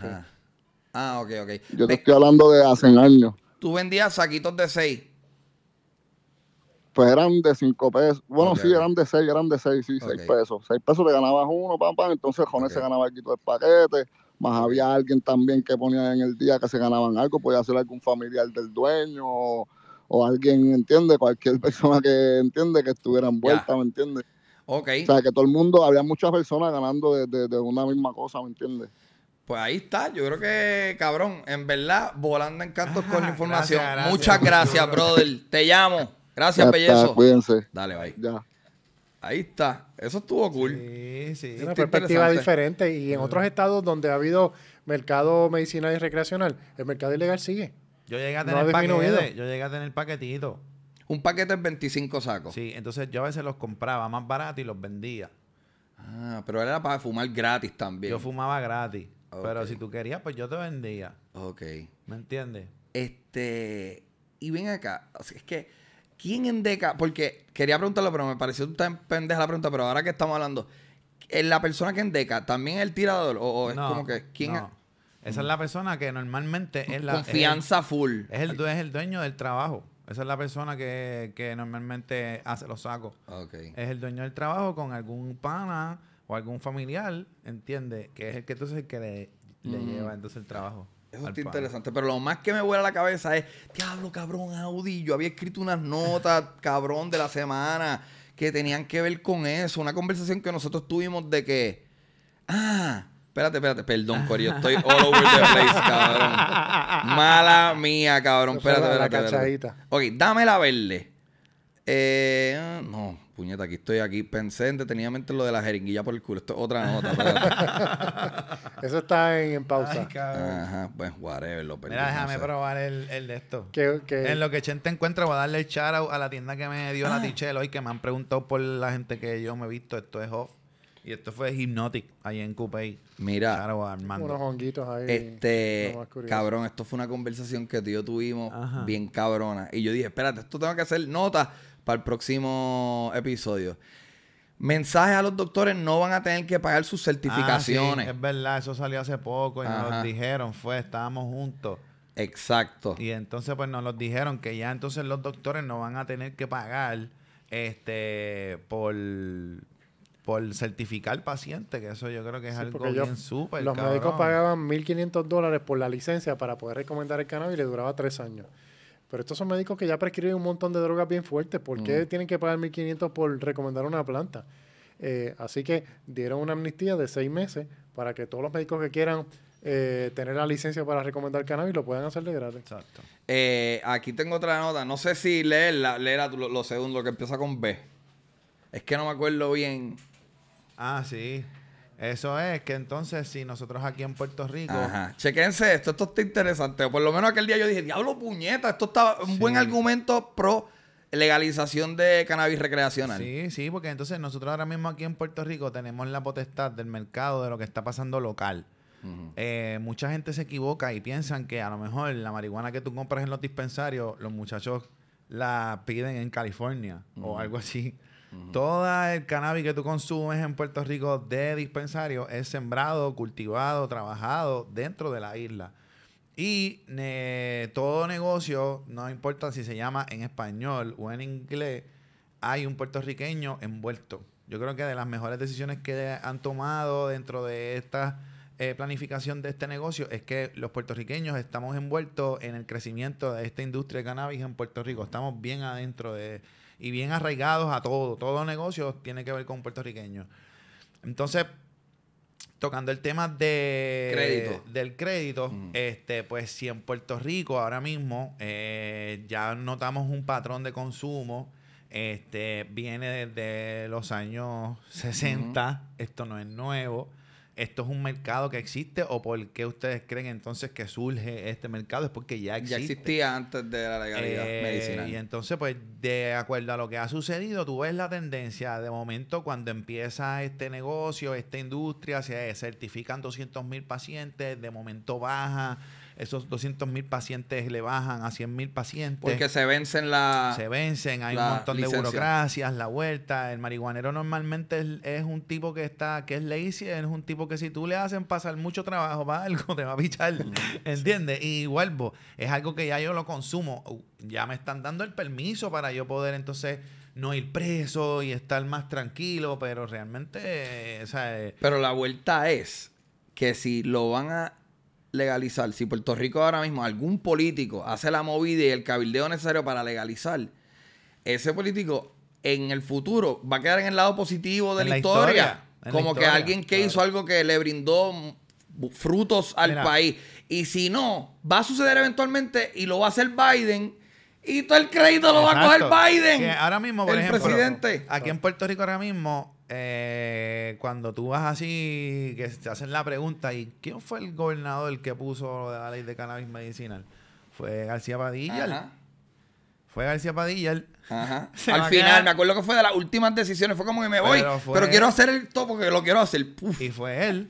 ah, ok, ok. Yo te estoy hablando de hace años. Tú vendías saquitos de seis pues eran de 5 pesos. Bueno, sí, eran de 6, eran de seis, sí, 6 pesos. Seis pesos le ganabas uno, pam, pam. Entonces Jones ese se ganaba el quito el paquete. Más había alguien también que ponía en el día que se ganaban algo, podía ser algún familiar del dueño o, alguien, ¿entiende? Cualquier persona que entiende que estuviera envuelta, ¿me entiendes? Ok. O sea, que todo el mundo, había muchas personas ganando de, una misma cosa, ¿me entiendes? Pues ahí está, yo creo que, cabrón, en verdad, volando en cantos con la ah, información. Muchas gracias, brother. Te llamo. Gracias, Pellezo. Cuídense. Dale, bye. Ahí está. Eso estuvo cool. Sí, sí. Es una perspectiva diferente. Y en otros estados donde ha habido mercado medicinal y recreacional, el mercado ilegal sigue. Yo llegué a tener paquetes. yo llegué a tener paquetito. Un paquete es 25 sacos. Sí, entonces yo a veces los compraba más barato y los vendía. Ah, pero era para fumar gratis también. Yo fumaba gratis. Pero si tú querías, pues yo te vendía. Ok. ¿Me entiendes? Este. Y ven acá. O sea, Es que ¿Quién endeca? Porque quería preguntarlo, pero me pareció tan pendeja la pregunta, pero ahora que estamos hablando, ¿la persona que endeca también es el tirador? ¿O, es como que quién Esa es la persona que normalmente es la. Confianza full. Es el, es el dueño del trabajo. Esa es la persona que, normalmente hace los sacos. Es el dueño del trabajo con algún pana o algún familiar, entiende, Que es el que entonces el que le, lleva entonces el trabajo. Eso está interesante. Pero lo más que me vuela la cabeza es, diablo, cabrón, Audi. había escrito unas notas, cabrón, de la semana que tenían que ver con eso. Una conversación que nosotros tuvimos de que, ah, Espérate, espérate, perdón, Corio. Estoy all over the place, cabrón. Mala mía, cabrón. Espérate, espérate. espérate, Ok, dame la verde. Eh, no, puñeta, aquí estoy, aquí pensé detenidamente lo de la jeringuilla por el culo. Esto es otra nota. Eso está en, pausa. Ajá, pues whatever, lo perdí. Mira, déjame probar el, de esto. En lo que chente encuentra, voy a darle el a la tienda que me dio la Tichelo hoy, que me han preguntado por la gente que yo me he visto. Esto es off. Y esto fue Hypnotic, ahí en Coupey. Mira. Unos honguitos ahí. Este, cabrón, esto fue una conversación que tú y yo tuvimos bien cabrona. Y yo dije, espérate, esto tengo que hacer nota para el próximo episodio. Mensajes a los doctores no van a tener que pagar sus ah, certificaciones. es verdad, eso salió hace poco y nos dijeron, fue, estábamos juntos. Exacto. Y entonces pues nos lo dijeron que ya entonces los doctores no van a tener que pagar este por por certificar al paciente, que eso yo creo que es algo bien súper. Los médicos pagaban 1.500 dólares por la licencia para poder recomendar el cannabis y le duraba tres años. Pero estos son médicos que ya prescriben un montón de drogas bien fuertes. ¿Por qué mm. tienen que pagar 1.500 por recomendar una planta? Eh, así que dieron una amnistía de seis meses para que todos los médicos que quieran eh, tener la licencia para recomendar cannabis lo puedan hacer de gratis. Exacto. Eh, aquí tengo otra nota. No sé si leerla, leerla lo, lo segundo que empieza con B. Es que no me acuerdo bien. Ah, sí. Eso es, que entonces si nosotros aquí en Puerto Rico... Ajá. Chequense esto, esto está interesante. Por lo menos aquel día yo dije, diablo puñeta, esto está un buen argumento pro legalización de cannabis recreacional. Sí, sí, porque entonces nosotros ahora mismo aquí en Puerto Rico tenemos la potestad del mercado de lo que está pasando local. Eh, mucha gente se equivoca y piensan que a lo mejor la marihuana que tú compras en los dispensarios, los muchachos la piden en California o algo así. Todo el cannabis que tú consumes en Puerto Rico de dispensario es sembrado, cultivado, trabajado dentro de la isla. Y todo negocio, no importa si se llama en español o en inglés, hay un puertorriqueño envuelto. Yo creo que de las mejores decisiones que han tomado dentro de esta eh, planificación de este negocio es que los puertorriqueños estamos envueltos en el crecimiento de esta industria de cannabis en Puerto Rico. Estamos bien adentro de, y bien arraigados a todo. Todo negocio tiene que ver con puertorriqueños. Entonces, tocando el tema de, del crédito, este, pues si en Puerto Rico ahora mismo eh, ya notamos un patrón de consumo, este, viene desde los años 60, esto no es nuevo esto es un mercado que existe o por qué ustedes creen entonces que surge este mercado? Es porque ya Ya existía antes de la legalidad eh, medicinal. Y entonces, pues, de acuerdo a lo que ha sucedido, tú ves la tendencia de momento cuando empieza este negocio, esta industria, se certifican 200.000 mil pacientes, de momento baja esos 200 mil pacientes le bajan a 100 mil pacientes. Porque se vencen la... Se vencen, hay un montón de burocracias, la vuelta. El marihuanero normalmente es, un tipo que está, que es lazy, es un tipo que si tú le hacen pasar mucho trabajo para algo, te va a pichar, ¿entiendes? Y vuelvo, es algo que ya yo lo consumo, uh, ya me están dando el permiso para yo poder entonces no ir preso y estar más tranquilo, pero realmente, eh, Pero la vuelta es que si lo van a legalizar, si Puerto Rico ahora mismo algún político hace la movida y el cabildeo necesario para legalizar, ese político en el futuro va a quedar en el lado positivo de la, historia. Como que alguien que hizo algo que le brindó frutos al país. Y si no, va a suceder eventualmente y lo va a hacer Biden. Y todo el crédito lo va a coger Biden. ahora mismo, por el ejemplo, presidente. aquí en Puerto Rico ahora mismo eh, cuando tú vas así, que te hacen la pregunta, ¿y quién fue el gobernador el que puso la ley de cannabis medicinal? Fue García Padilla. Fue García Padilla. Ajá. Al final, me acuerdo que fue de las últimas decisiones, fue como que me voy, pero, quiero hacer el topo porque lo quiero hacer. Y fue él.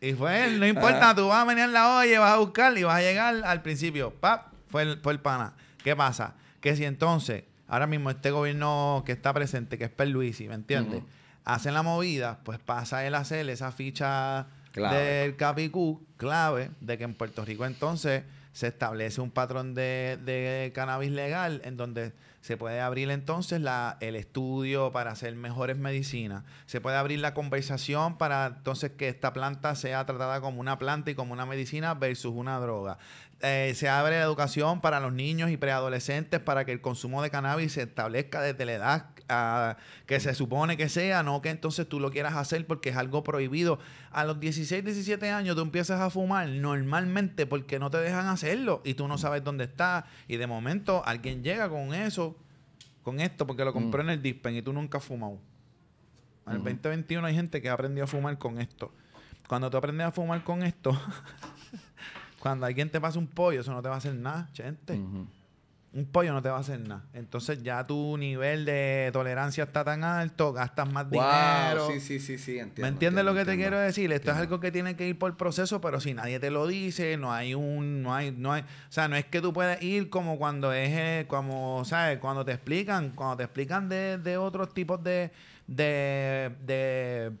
Y fue él, no importa, tú vas a venir la olla, vas a buscar y vas a llegar al principio. ¡Pap! Fue el, pana. ¿Qué pasa? Que si entonces, ahora mismo este gobierno que está presente, que es Perluisi, ¿me entiendes? hacen la movida, pues pasa el hacer esa ficha del Capicú clave de que en Puerto Rico entonces se establece un patrón de, cannabis legal en donde se puede abrir entonces la, el estudio para hacer mejores medicinas, se puede abrir la conversación para entonces que esta planta sea tratada como una planta y como una medicina versus una droga. Eh, se abre la educación para los niños y preadolescentes para que el consumo de cannabis se establezca desde la edad que se supone que sea, no que entonces tú lo quieras hacer porque es algo prohibido. A los 16, 17 años tú empiezas a fumar normalmente porque no te dejan hacerlo y tú no sabes dónde está y de momento alguien llega con eso, con esto porque lo compró mm. en el Dispen y tú nunca has fumado. En el 2021 hay gente que ha aprendido a fumar con esto. Cuando tú aprendes a fumar con esto, cuando alguien te pasa un pollo, eso no te va a hacer nada, gente un pollo no te va a hacer nada. Entonces ya tu nivel de tolerancia está tan alto, gastas más dinero. Sí, sí, sí, sí, entiendo. ¿Me entiendes lo que te quiero decir? Esto es algo que tiene que ir por el proceso, pero si nadie te lo dice, no hay un, no hay, no hay, o sea, no es que tú puedas ir como cuando es, eh, como, ¿sabes? Cuando te explican, cuando te explican de, otros tipos de, de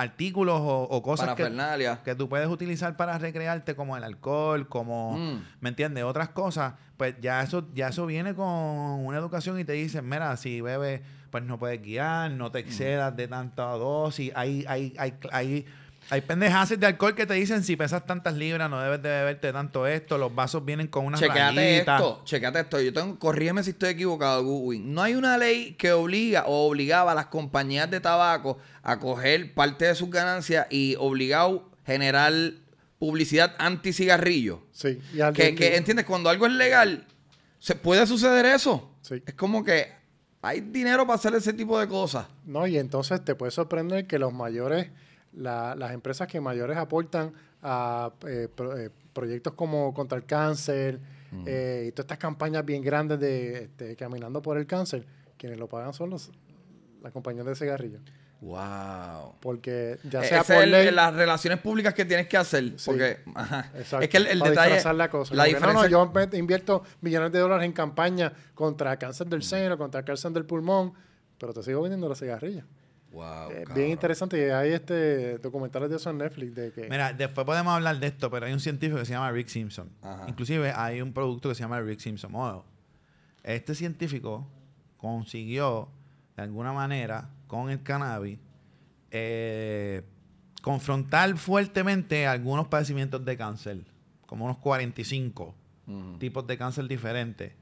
artículos o, cosas que, que, tú puedes utilizar para recrearte, como el alcohol, como, mm. ¿me entiendes? Otras cosas, pues ya eso, ya eso viene con una educación y te dicen, mira, si bebes, pues no puedes guiar, no te mm. excedas de tanta dosis, hay, hay, hay, hay hay pendejas de alcohol que te dicen si pesas tantas libras no debes de beberte tanto esto. Los vasos vienen con una Checate esto, Chequéate esto. Yo tengo, corrígeme si estoy equivocado, Goodwin. No hay una ley que obliga o obligaba a las compañías de tabaco a coger parte de sus ganancias y obligado generar publicidad anti cigarrillo. Sí. Y que, entiendes, cuando algo es legal, se puede suceder eso. Sí. Es como que hay dinero para hacer ese tipo de cosas. No, y entonces te puede sorprender que los mayores la, las empresas que mayores aportan a eh, eh, proyectos como contra el cáncer eh, y todas estas campañas bien grandes de este, caminando por el cáncer, quienes lo pagan son los, las compañías de cigarrillos. Wow. Porque ya e, sea por ley, las relaciones públicas que tienes que hacer. porque es que el, detalle. La diferencia, no, no, yo invierto millones de dólares en campañas contra cáncer del seno, contra cáncer del pulmón, pero te sigo vendiendo la cigarrilla. Wow, eh, bien interesante. Y hay este documentales de eso en Netflix. De Mira, después podemos hablar de esto, pero hay un científico que se llama Rick Simpson. Inclusive hay un producto que se llama Rick Simpson Oil. Este científico consiguió, de alguna manera, con el cannabis, eh, confrontar fuertemente algunos padecimientos de cáncer, como unos 45 tipos de cáncer diferentes.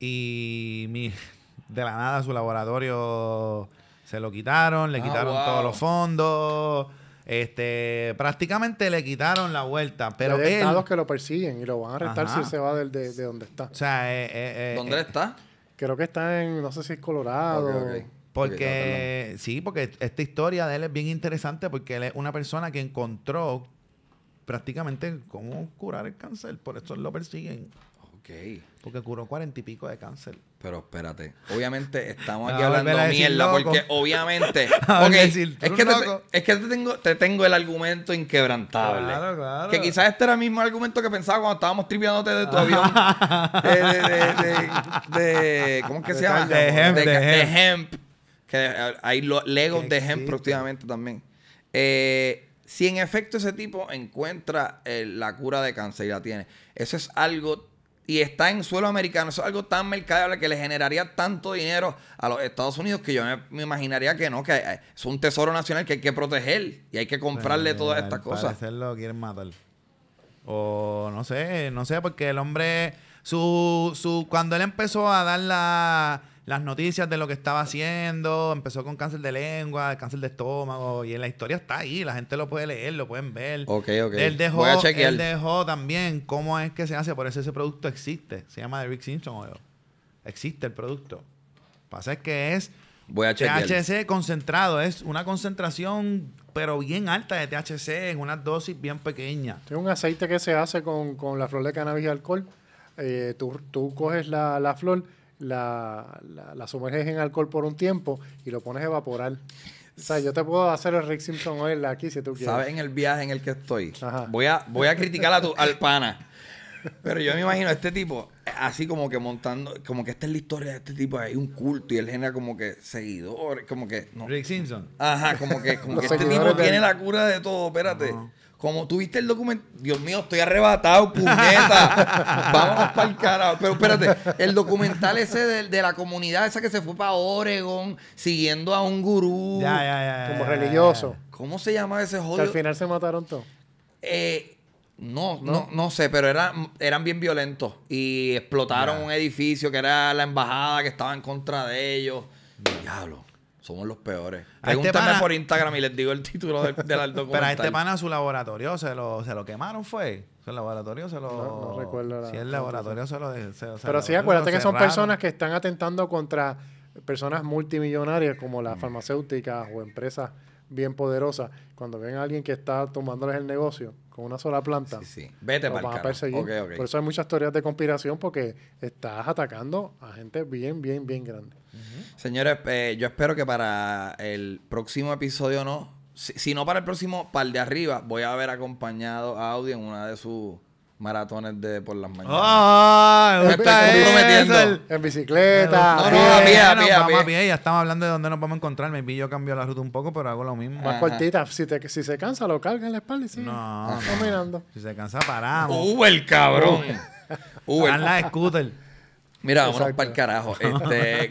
Y de la nada su laboratorio se lo quitaron, le ah, quitaron todos los fondos. Este, prácticamente le quitaron la vuelta, pero hay estados que lo persiguen y lo van a arrestar si se va de, donde está. O sea, eh, eh, eh, ¿dónde está? Creo que está en, no sé si es Colorado. Porque, sí, porque esta historia de él es bien interesante porque él es una persona que encontró prácticamente cómo curar el cáncer, por eso lo persiguen. Porque curó cuarenta y pico de cáncer. Pero espérate, obviamente estamos aquí hablando mierda porque obviamente... es, que te, tengo, te tengo el argumento inquebrantable. Claro, claro. Que quizás este era el mismo argumento que pensaba cuando estábamos tripiándote de tu ah. avión. de, ¿Cómo es que se llama? De hemp. De, hemp. Que eh, hay lo, Legos de hemp próximamente también. Eh, si en efecto ese tipo encuentra eh, la cura de cáncer y la tiene, eso es algo y está en suelo americano. Eso es algo tan mercadeable que le generaría tanto dinero a los Estados Unidos que yo me, imaginaría que no, que eh, es un tesoro nacional que hay que proteger y hay que pues, comprarle eh, todas estas cosas. lo quieren matar. O no sé, no sé, porque el hombre, su, cuando él empezó a dar la las noticias de lo que estaba haciendo. Empezó con cáncer de lengua, cáncer de estómago. Y en la historia está ahí. La gente lo puede leer, lo pueden ver. Ok, ok. Él dejó, Voy a chequear. Él dejó también cómo es que se hace. Por eso ese producto existe. Se llama The Rick Simpson Oil. Existe el producto. Lo que pasa es que es... Voy a THC concentrado. Es una concentración pero bien alta de THC en una dosis bien pequeña... Es un aceite que se hace con, la flor de cannabis y alcohol. Eh, tú, coges la, la flor la, la, sumerges en alcohol por un tiempo y lo pones a evaporar. O sea, yo te puedo hacer el Rick Simpson hoy aquí si tú quieres. ¿Sabes en el viaje en el que estoy? Voy a, voy a criticar a tu, al pana. Pero yo me imagino este tipo, así como que montando, como que esta es la historia de este tipo, hay un culto y él genera como que seguidores, como que. Rick Simpson. Ajá, como que, este tipo tiene la cura de todo, espérate. Como tuviste el documento, Dios mío, estoy arrebatado, puñeta. Vámonos para el carajo. Pero espérate, el documental ese de, la comunidad esa que se fue para Oregon siguiendo a un gurú. Ya, ya, ya, como religioso. ¿Cómo se llama ese jodido? Que al final se mataron todos. Eh, no, no, no, sé, pero eran, eran bien violentos. Y explotaron un edificio que era la embajada que estaba en contra de ellos. Diablo. Somos los peores. Este Pregúntame por Instagram y les digo el título del, del Pero a este pana su laboratorio se lo, se lo quemaron, fue. Su laboratorio se lo. recuerdo. si el laboratorio se lo. Pero sí, acuérdate que son personas que están atentando contra personas multimillonarias como las mm. farmacéuticas o empresas bien poderosa. Cuando ven a alguien que está tomándoles el negocio con una sola planta, sí, vete para van a perseguir. Por eso hay muchas teorías de conspiración porque estás atacando a gente bien, bien, bien grande. Señores, eh, yo espero que para el próximo episodio no, si, no para el próximo, para el de arriba, voy a haber acompañado a Audi en una de sus maratones de por las mañanas. ¡Ah! Oh, me En bicicleta. No, no, a pie, a pie, Ya estamos hablando de dónde nos vamos a encontrar. Me vi yo cambio la ruta un poco, pero hago lo mismo. Más cortita. Si, si se cansa, lo carga en la espalda y sí. No. Caminando. Si se cansa, paramos. Uber, cabrón. Uber. Uber. la scooter. Mira, vámonos para el carajo. Este,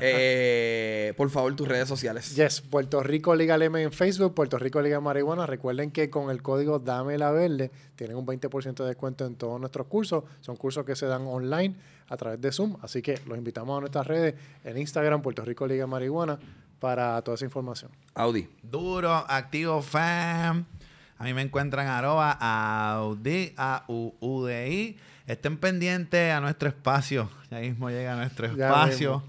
eh, por favor, tus redes sociales. Yes, Puerto Rico Liga LM en Facebook, Puerto Rico Liga Marihuana. Recuerden que con el código Dame la Verde tienen un 20% de descuento en todos nuestros cursos. Son cursos que se dan online a través de Zoom. Así que los invitamos a nuestras redes en Instagram, Puerto Rico Liga Marihuana, para toda esa información. Audi. Duro, activo, fam. A mí me encuentran arroba Audi, a u d i Estén pendientes a nuestro espacio. Ya mismo llega nuestro espacio.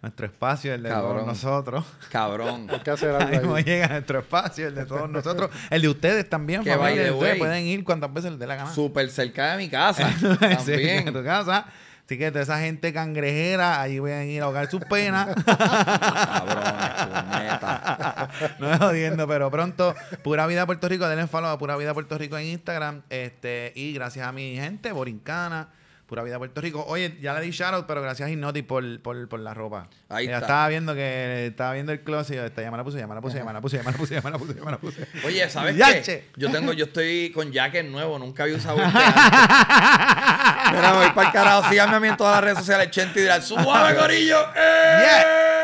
Nuestro espacio, el de todos nosotros. Cabrón. qué hacer ahí. mismo llega nuestro espacio, el de todos nosotros. El de ustedes también, pueden ir cuantas veces les dé la gana. Súper cerca de mi casa. también. en tu casa. Así que toda esa gente cangrejera, ahí voy a ir a ahogar sus penas. no me jodiendo, pero pronto, Pura Vida Puerto Rico, denle follow a Pura Vida Puerto Rico en Instagram. Este, y gracias a mi gente, Borincana. Pura Vida Puerto Rico. Oye, ya le di shoutout, pero gracias a por, por, por la ropa. Ahí Estaba viendo que estaba viendo el closet y yo, esta ya me la puse, ya me la puse, ya la puse, ya la puse, puse, Oye, ¿sabes qué? Yo tengo, yo estoy con jacket nuevo, nunca había usado este Mira, voy para el carajo, síganme a mí en todas las redes sociales, Chente y dirán, ¡suave, gorillo! ¡Eh!